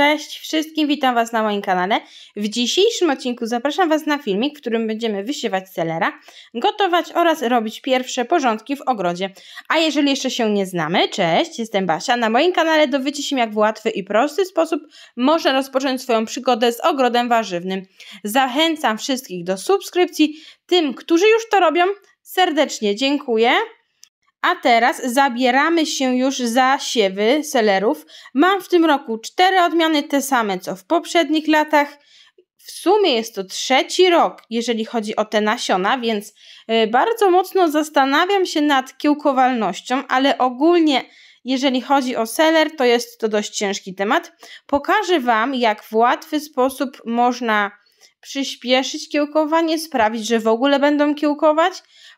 Cześć wszystkim, witam Was na moim kanale. W dzisiejszym odcinku zapraszam Was na filmik, w którym będziemy wysiewać selera, gotować oraz robić pierwsze porządki w ogrodzie. A jeżeli jeszcze się nie znamy, cześć, jestem Basia. Na moim kanale dowiecie się jak w łatwy i prosty sposób można rozpocząć swoją przygodę z ogrodem warzywnym. Zachęcam wszystkich do subskrypcji, tym, którzy już to robią, serdecznie dziękuję. A teraz zabieramy się już za siewy selerów. Mam w tym roku cztery odmiany, te same co w poprzednich latach. W sumie jest to trzeci rok, jeżeli chodzi o te nasiona, więc y, bardzo mocno zastanawiam się nad kiełkowalnością, ale ogólnie jeżeli chodzi o seller, to jest to dość ciężki temat. Pokażę Wam, jak w łatwy sposób można przyspieszyć kiełkowanie, sprawić, że w ogóle będą kiełkować,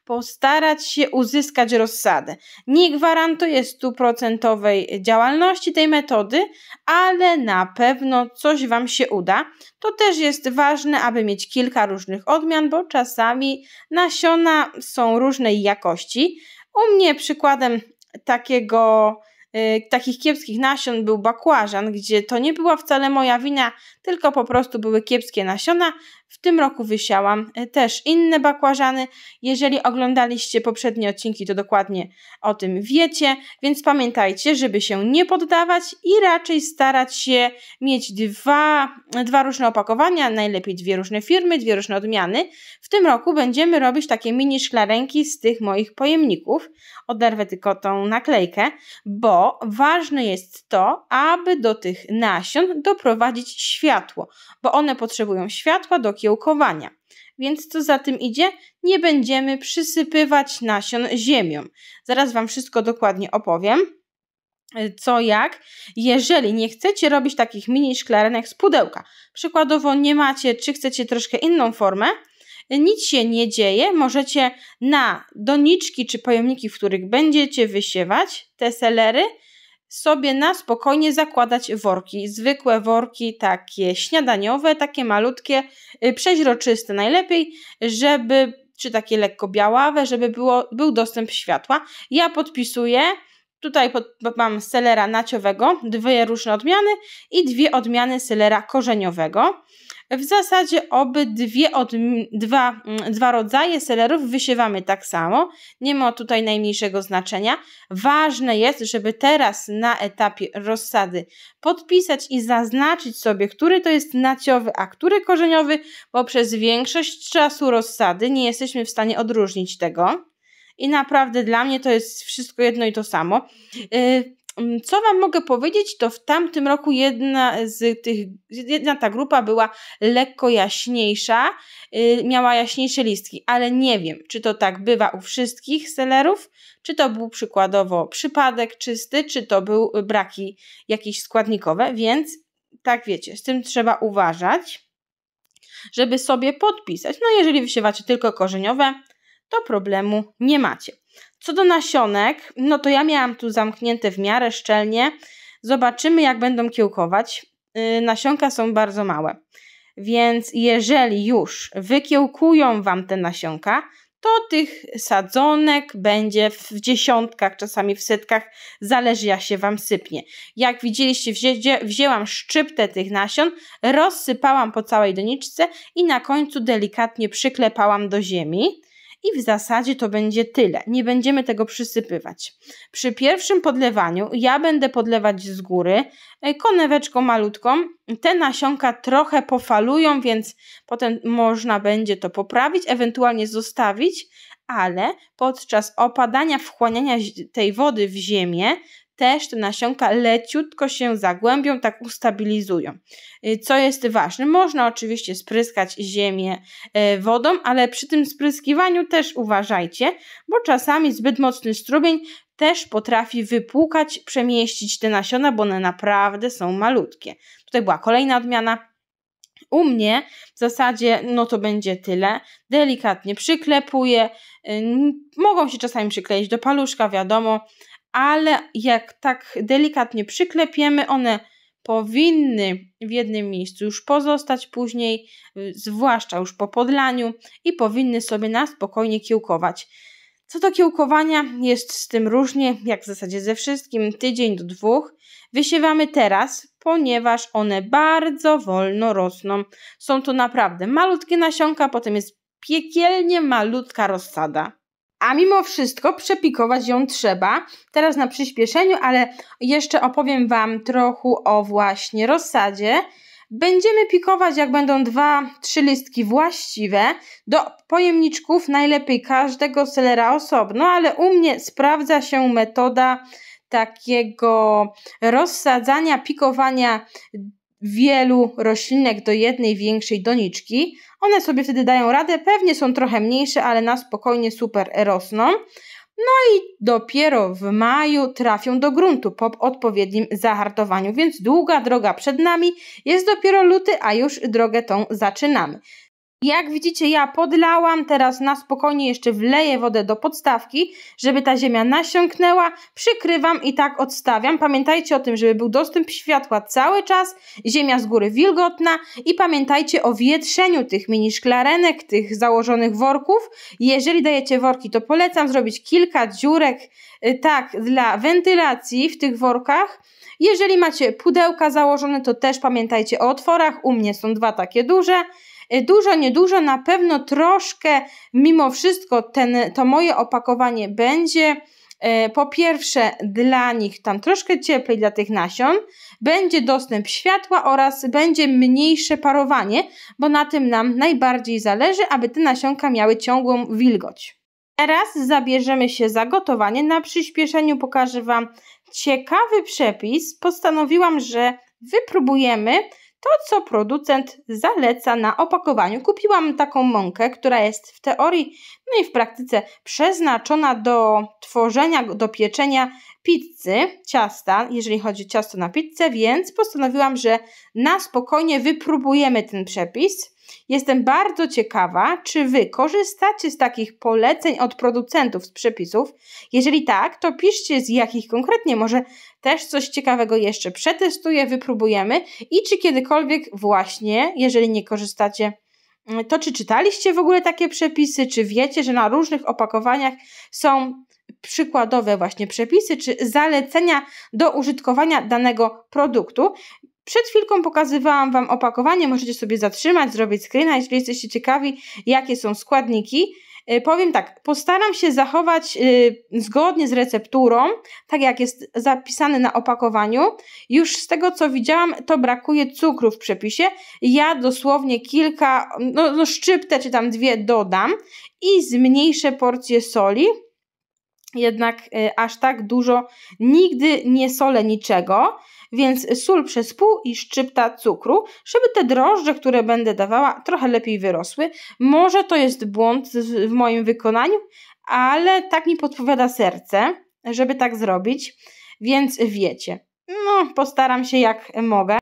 postarać się uzyskać rozsadę. Nie gwarantuję stuprocentowej działalności tej metody, ale na pewno coś Wam się uda. To też jest ważne, aby mieć kilka różnych odmian, bo czasami nasiona są różnej jakości. U mnie przykładem takiego Y, takich kiepskich nasion był bakłażan, gdzie to nie była wcale moja wina, tylko po prostu były kiepskie nasiona, w tym roku wysiałam y, też inne bakłażany. Jeżeli oglądaliście poprzednie odcinki, to dokładnie o tym wiecie, więc pamiętajcie, żeby się nie poddawać i raczej starać się mieć dwa, dwa różne opakowania, najlepiej dwie różne firmy, dwie różne odmiany. W tym roku będziemy robić takie mini szklarenki z tych moich pojemników. Oderwę tylko tą naklejkę, bo ważne jest to, aby do tych nasion doprowadzić światło, bo one potrzebują światła do Kiełkowania, Więc co za tym idzie? Nie będziemy przysypywać nasion ziemią. Zaraz Wam wszystko dokładnie opowiem e, co jak, jeżeli nie chcecie robić takich mini szklarenek z pudełka, przykładowo nie macie, czy chcecie troszkę inną formę, e, nic się nie dzieje, możecie na doniczki czy pojemniki, w których będziecie wysiewać te selery, sobie na spokojnie zakładać worki. Zwykłe worki, takie śniadaniowe, takie malutkie, y, przeźroczyste. Najlepiej, żeby, czy takie lekko białawe, żeby było, był dostęp światła. Ja podpisuję. Tutaj pod, mam selera naciowego, dwie różne odmiany i dwie odmiany selera korzeniowego. W zasadzie obydwie od, dwa, dwa rodzaje selerów wysiewamy tak samo. Nie ma tutaj najmniejszego znaczenia. Ważne jest, żeby teraz na etapie rozsady podpisać i zaznaczyć sobie, który to jest naciowy, a który korzeniowy, bo przez większość czasu rozsady nie jesteśmy w stanie odróżnić tego. I naprawdę dla mnie to jest wszystko jedno i to samo. Yy, Mm, co Wam mogę powiedzieć, to w tamtym roku jedna z tych, jedna ta grupa była lekko jaśniejsza, yy, miała jaśniejsze listki, ale nie wiem, czy to tak bywa u wszystkich sellerów, czy to był przykładowo przypadek czysty, czy to był y, braki jakieś składnikowe, więc tak wiecie, z tym trzeba uważać, żeby sobie podpisać. No jeżeli wysiewacie tylko korzeniowe, to problemu nie macie. Co do nasionek, no to ja miałam tu zamknięte w miarę szczelnie. Zobaczymy, jak będą kiełkować. Y, nasionka są bardzo małe. Więc jeżeli już wykiełkują Wam te nasionka, to tych sadzonek będzie w dziesiątkach, czasami w setkach, zależy jak się Wam sypnie. Jak widzieliście, wzię wzięłam szczyptę tych nasion, rozsypałam po całej doniczce i na końcu delikatnie przyklepałam do ziemi i w zasadzie to będzie tyle. Nie będziemy tego przysypywać. Przy pierwszym podlewaniu ja będę podlewać z góry e, koneweczką malutką. Te nasionka trochę pofalują, więc potem można będzie to poprawić, ewentualnie zostawić, ale podczas opadania, wchłaniania tej wody w ziemię też te nasionka leciutko się zagłębią, tak ustabilizują. Y, co jest ważne, można oczywiście spryskać ziemię y, wodą, ale przy tym spryskiwaniu też uważajcie, bo czasami zbyt mocny strumień też potrafi wypłukać, przemieścić te nasiona, bo one naprawdę są malutkie. Tutaj była kolejna odmiana. U mnie w zasadzie no to będzie tyle. Delikatnie przyklepuję. Y, mogą się czasami przykleić do paluszka, wiadomo ale jak tak delikatnie przyklepiemy, one powinny w jednym miejscu już pozostać później, y, zwłaszcza już po podlaniu i powinny sobie na spokojnie kiełkować. Co do kiełkowania jest z tym różnie, jak w zasadzie ze wszystkim, tydzień do dwóch. Wysiewamy teraz, ponieważ one bardzo wolno rosną. Są to naprawdę malutkie nasionka, potem jest piekielnie malutka rozsada a mimo wszystko przepikować ją trzeba. Teraz na przyspieszeniu, ale jeszcze opowiem Wam trochę o właśnie rozsadzie. Będziemy pikować, jak będą 2-3 listki właściwe, do pojemniczków najlepiej każdego selera osobno, ale u mnie sprawdza się metoda takiego rozsadzania, pikowania wielu roślinek do jednej większej doniczki. One sobie wtedy dają radę, pewnie są trochę mniejsze, ale na spokojnie super rosną. No i dopiero w maju trafią do gruntu po odpowiednim zahartowaniu, więc długa droga przed nami jest dopiero luty, a już drogę tą zaczynamy. Jak widzicie, ja podlałam, teraz na spokojnie jeszcze wleję wodę do podstawki, żeby ta ziemia nasiąknęła, przykrywam i tak odstawiam. Pamiętajcie o tym, żeby był dostęp światła cały czas, ziemia z góry wilgotna i pamiętajcie o wietrzeniu tych mini szklarenek, tych założonych worków. Jeżeli dajecie worki, to polecam zrobić kilka dziurek, y, tak, dla wentylacji w tych workach. Jeżeli macie pudełka założone, to też pamiętajcie o otworach, u mnie są dwa takie duże. Y, dużo, niedużo, na pewno troszkę, mimo wszystko ten, to moje opakowanie będzie y, po pierwsze dla nich tam troszkę cieplej dla tych nasion, będzie dostęp światła oraz będzie mniejsze parowanie, bo na tym nam najbardziej zależy, aby te nasionka miały ciągłą wilgoć. Teraz zabierzemy się za gotowanie. Na przyspieszeniu pokażę Wam ciekawy przepis. Postanowiłam, że wypróbujemy to, co producent zaleca na opakowaniu. Kupiłam taką mąkę, która jest w teorii, no i w praktyce przeznaczona do tworzenia, do pieczenia pizzy, ciasta, jeżeli chodzi o ciasto na pizzę, więc postanowiłam, że na spokojnie wypróbujemy ten przepis. Jestem bardzo ciekawa, czy Wy korzystacie z takich poleceń od producentów, z przepisów. Jeżeli tak, to piszcie z jakich konkretnie, może też coś ciekawego jeszcze przetestuję, wypróbujemy i czy kiedykolwiek właśnie, jeżeli nie korzystacie, mm, to czy czytaliście w ogóle takie przepisy, czy wiecie, że na różnych opakowaniach są przykładowe właśnie przepisy czy zalecenia do użytkowania danego produktu. Przed chwilką pokazywałam Wam opakowanie, możecie sobie zatrzymać, zrobić screena, jeśli jesteście ciekawi, jakie są składniki. E, powiem tak, postaram się zachować e, zgodnie z recepturą, tak jak jest zapisane na opakowaniu. Już z tego co widziałam, to brakuje cukru w przepisie. Ja dosłownie kilka, no, no szczyptę czy tam dwie dodam i zmniejszę porcję soli jednak y, aż tak dużo nigdy nie solę niczego, więc sól przez pół i szczypta cukru, żeby te drożdże, które będę dawała, trochę lepiej wyrosły. Może to jest błąd w moim wykonaniu, ale tak mi podpowiada serce, żeby tak zrobić, więc wiecie. No, postaram się jak mogę.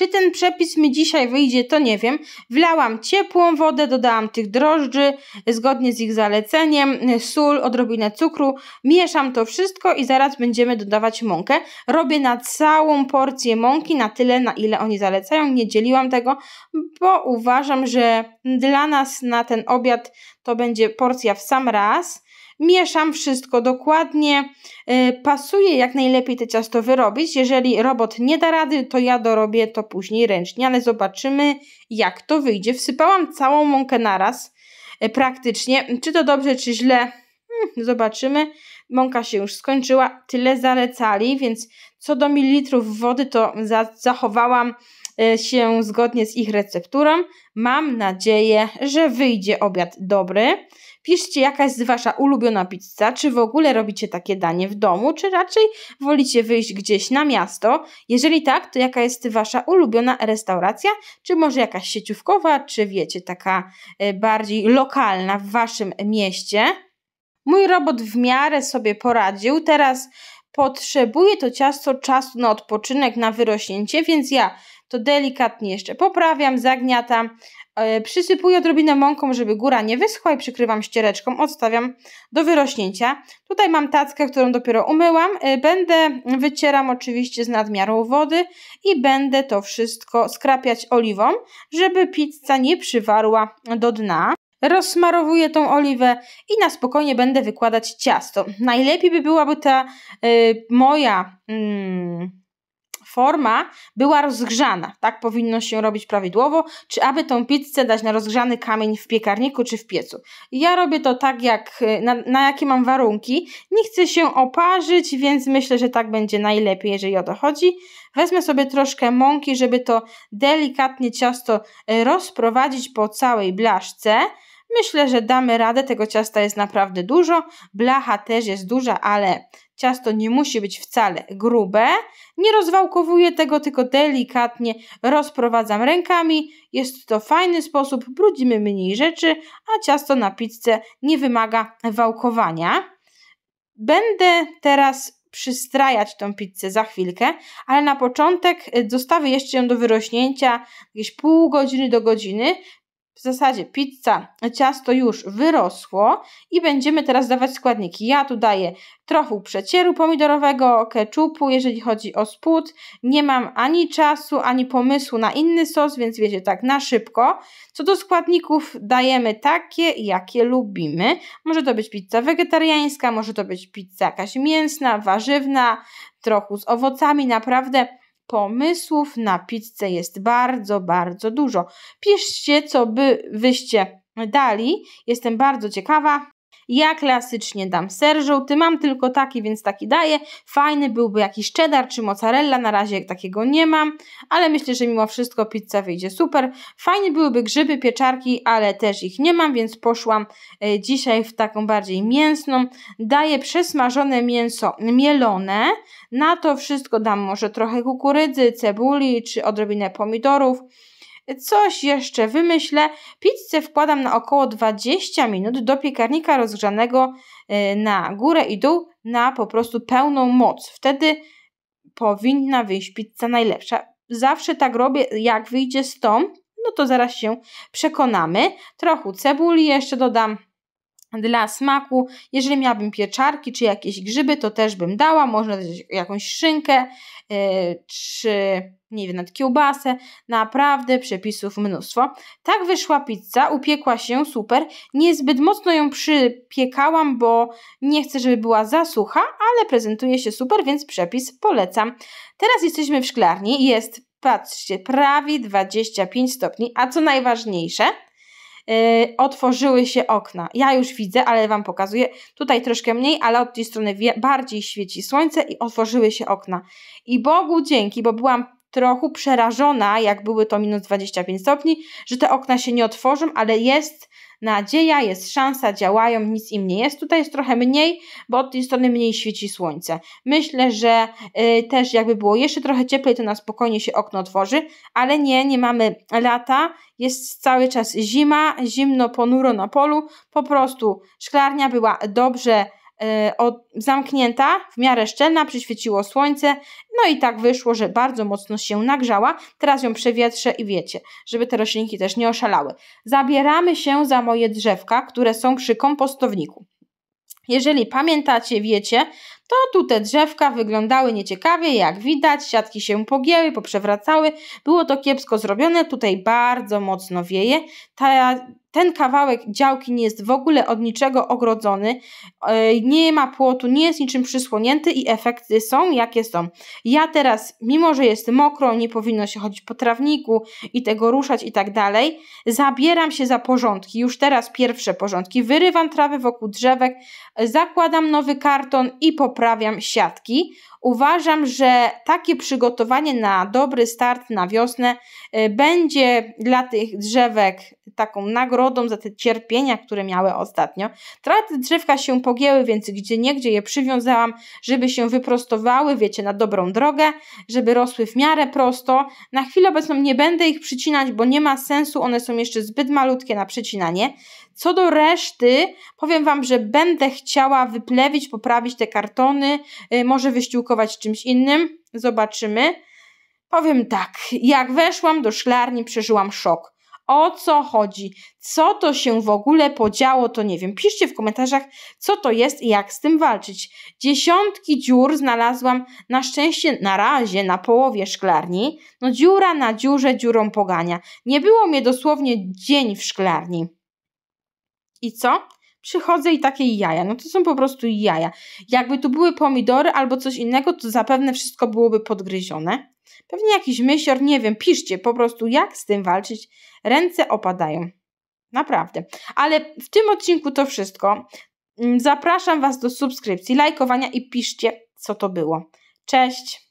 Czy ten przepis mi dzisiaj wyjdzie, to nie wiem. Wlałam ciepłą wodę, dodałam tych drożdży zgodnie z ich zaleceniem, sól, odrobinę cukru. Mieszam to wszystko i zaraz będziemy dodawać mąkę. Robię na całą porcję mąki, na tyle, na ile oni zalecają. Nie dzieliłam tego, bo uważam, że dla nas na ten obiad to będzie porcja w sam raz. Mieszam wszystko dokładnie, y, pasuje jak najlepiej te ciasto wyrobić. Jeżeli robot nie da rady, to ja dorobię to później ręcznie, ale zobaczymy jak to wyjdzie. Wsypałam całą mąkę naraz y, praktycznie, czy to dobrze, czy źle, hmm, zobaczymy. Mąka się już skończyła, tyle zalecali, więc co do mililitrów wody to za zachowałam Y, się zgodnie z ich recepturą. Mam nadzieję, że wyjdzie obiad dobry. Piszcie, jaka jest Wasza ulubiona pizza, czy w ogóle robicie takie danie w domu, czy raczej wolicie wyjść gdzieś na miasto. Jeżeli tak, to jaka jest Wasza ulubiona restauracja, czy może jakaś sieciówkowa, czy wiecie, taka y, bardziej lokalna w Waszym mieście. Mój robot w miarę sobie poradził, teraz potrzebuje to ciasto czasu na odpoczynek, na wyrośnięcie, więc ja to delikatnie jeszcze poprawiam, zagniatam, e, przysypuję odrobinę mąką, żeby góra nie wyschła i przykrywam ściereczką, odstawiam do wyrośnięcia. Tutaj mam tackę, którą dopiero umyłam, e, będę, wycieram oczywiście z nadmiaru wody i będę to wszystko skrapiać oliwą, żeby pizza nie przywarła do dna rozsmarowuję tą oliwę i na spokojnie będę wykładać ciasto. Najlepiej by byłaby ta y, moja y, forma była rozgrzana. Tak powinno się robić prawidłowo, czy aby tą pizzę dać na rozgrzany kamień w piekarniku czy w piecu. Ja robię to tak, jak, y, na, na jakie mam warunki. Nie chcę się oparzyć, więc myślę, że tak będzie najlepiej, jeżeli o to chodzi. Wezmę sobie troszkę mąki, żeby to delikatnie ciasto y, rozprowadzić po całej blaszce. Myślę, że damy radę, tego ciasta jest naprawdę dużo, blacha też jest duża, ale Ciasto nie musi być wcale grube. Nie rozwałkowuję tego, tylko delikatnie rozprowadzam rękami. Jest to fajny sposób, brudzimy mniej rzeczy, a ciasto na pizzę nie wymaga wałkowania. Będę teraz przystrajać tą pizzę za chwilkę, ale na początek e, zostawię jeszcze ją do wyrośnięcia jakieś pół godziny do godziny, w zasadzie pizza, ciasto już wyrosło i będziemy teraz dawać składniki. Ja tu daję trochę przecieru pomidorowego, keczupu, jeżeli chodzi o spód. Nie mam ani czasu, ani pomysłu na inny sos, więc wiecie, tak na szybko. Co do składników dajemy takie, jakie lubimy. Może to być pizza wegetariańska, może to być pizza jakaś mięsna, warzywna, trochę z owocami, naprawdę pomysłów na pizzę jest bardzo, bardzo dużo. Piszcie, co by wyście dali. Jestem bardzo ciekawa. Ja klasycznie dam ser żółty, mam tylko taki, więc taki daję. Fajny byłby jakiś cheddar czy mozzarella, na razie takiego nie mam, ale myślę, że mimo wszystko pizza wyjdzie super. Fajny byłyby grzyby, pieczarki, ale też ich nie mam, więc poszłam e, dzisiaj w taką bardziej mięsną. Daję przesmażone mięso mielone, na to wszystko dam może trochę kukurydzy, cebuli czy odrobinę pomidorów. Coś jeszcze wymyślę. Pizzę wkładam na około 20 minut do piekarnika rozgrzanego y, na górę i dół na po prostu pełną moc. Wtedy powinna wyjść pizza najlepsza. Zawsze tak robię, jak wyjdzie z tą, no to zaraz się przekonamy. Trochę cebuli jeszcze dodam dla smaku. Jeżeli miałabym pieczarki czy jakieś grzyby, to też bym dała, można jakąś szynkę czy y, nie wiem, nad kiełbasę. Naprawdę przepisów mnóstwo. Tak wyszła pizza, upiekła się super. Niezbyt mocno ją przypiekałam, bo nie chcę, żeby była za sucha, ale prezentuje się super, więc przepis polecam. Teraz jesteśmy w szklarni, jest patrzcie, prawie 25 stopni, a co najważniejsze, Y, otworzyły się okna. Ja już widzę, ale Wam pokazuję. Tutaj troszkę mniej, ale od tej strony bardziej świeci słońce i otworzyły się okna. I Bogu dzięki, bo byłam trochę przerażona, jak były to minus 25 stopni, że te okna się nie otworzą, ale jest nadzieja, jest szansa, działają, nic im nie jest. Tutaj jest trochę mniej, bo od tej strony mniej świeci słońce. Myślę, że y, też jakby było jeszcze trochę cieplej, to na spokojnie się okno otworzy, ale nie, nie mamy lata, jest cały czas zima, zimno, ponuro na polu, po prostu szklarnia była dobrze E, zamknięta, w miarę szczelna, przyświeciło słońce, no i tak wyszło, że bardzo mocno się nagrzała. Teraz ją przewietrzę i wiecie, żeby te roślinki też nie oszalały. Zabieramy się za moje drzewka, które są przy kompostowniku. Jeżeli pamiętacie, wiecie, to tu te drzewka wyglądały nieciekawie, jak widać, siatki się pogięły, poprzewracały, było to kiepsko zrobione, tutaj bardzo mocno wieje, Ta, ten kawałek działki nie jest w ogóle od niczego ogrodzony, e, nie ma płotu, nie jest niczym przysłonięty i efekty są jakie są. Ja teraz, mimo że jest mokro, nie powinno się chodzić po trawniku i tego ruszać i tak dalej, zabieram się za porządki, już teraz pierwsze porządki, wyrywam trawy wokół drzewek, zakładam nowy karton i po poprawiam siatki. Uważam, że takie przygotowanie na dobry start na wiosnę y, będzie dla tych drzewek taką nagrodą za te cierpienia, które miały ostatnio. Trochę te drzewka się pogięły, więc gdzie niegdzie je przywiązałam, żeby się wyprostowały, wiecie, na dobrą drogę, żeby rosły w miarę prosto. Na chwilę obecną nie będę ich przycinać, bo nie ma sensu, one są jeszcze zbyt malutkie na przycinanie. Co do reszty, powiem Wam, że będę chciała wyplewić, poprawić te kartony, Y, może wyściółkować czymś innym. Zobaczymy. Powiem tak, jak weszłam do szklarni, przeżyłam szok. O co chodzi? Co to się w ogóle podziało, to nie wiem. Piszcie w komentarzach, co to jest i jak z tym walczyć. Dziesiątki dziur znalazłam na szczęście na razie na połowie szklarni. No dziura na dziurze dziurą pogania. Nie było mnie dosłownie dzień w szklarni. I co? przychodzę i takie jaja. No to są po prostu jaja. Jakby tu były pomidory albo coś innego, to zapewne wszystko byłoby podgryzione. Pewnie jakiś myślior, nie wiem, piszcie po prostu, jak z tym walczyć. Ręce opadają. Naprawdę. Ale w tym odcinku to wszystko. Mm, zapraszam Was do subskrypcji, lajkowania i piszcie, co to było. Cześć!